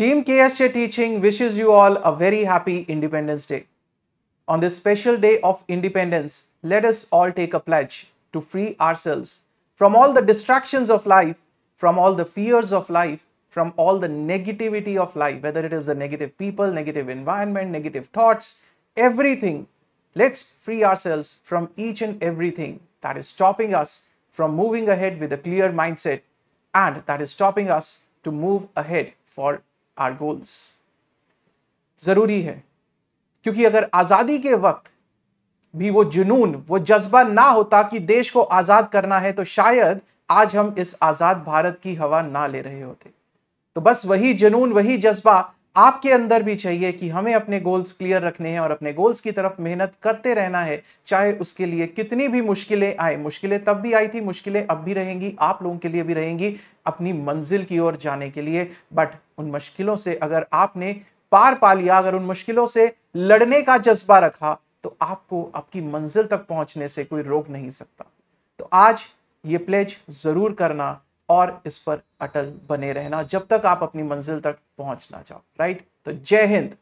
Team KSJ Teaching wishes you all a very happy Independence Day. On this special day of independence, let us all take a pledge to free ourselves from all the distractions of life, from all the fears of life, from all the negativity of life, whether it is the negative people, negative environment, negative thoughts, everything. Let's free ourselves from each and everything that is stopping us from moving ahead with a clear mindset and that is stopping us to move ahead for our goals ज़रूरी है क्योंकि अगर आज़ादी के वक्त भी वो जुनून वो जज्बा ना होता कि देश को आज़ाद करना है तो शायद आज हम इस आज़ाद भारत की हवा ना ले रहे होते तो बस वही जुनून वही जज्बा आपके अंदर भी चाहिए कि हमें अपने गोल्स क्लियर रखने हैं और अपने गोल्स की तरफ मेहनत करते रहना है चाहे उसके लिए कितनी भी मुश्किलें आए मुश्किलें तब भी आई थी मुश्किलें अब भी रहेंगी आप लोगों के लिए भी रहेंगी अपनी मंजिल की ओर जाने के लिए बट उन मुश्किलों से अगर आपने पार पा लिया अगर उन मुश्किलों से लड़ने का जज्बा रखा तो आपको आपकी मंजिल तक पहुंचने से कोई रोक नहीं सकता तो आज ये प्लेज जरूर करना और इस पर अटल बने रहना जब तक आप अपनी मंजिल तक पहुंच ना जाओ राइट तो जय हिंद